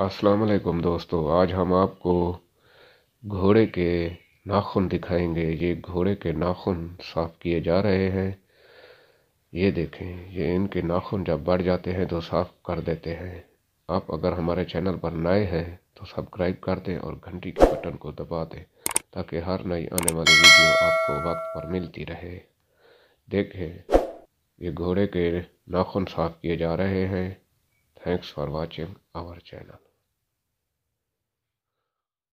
असलकुम दोस्तों आज हम आपको घोड़े के नाखून दिखाएंगे ये घोड़े के नाखून साफ़ किए जा रहे हैं ये देखें ये इनके नाखून जब बढ़ जाते हैं तो साफ़ कर देते हैं आप अगर हमारे चैनल पर नए हैं तो सब्सक्राइब कर दें और घंटी के बटन को दबा दें ताकि हर नई आने वाली वीडियो आपको वक्त पर मिलती रहे देखें ये घोड़े के नाखून साफ़ किए जा रहे हैं Thanks for watching our channel.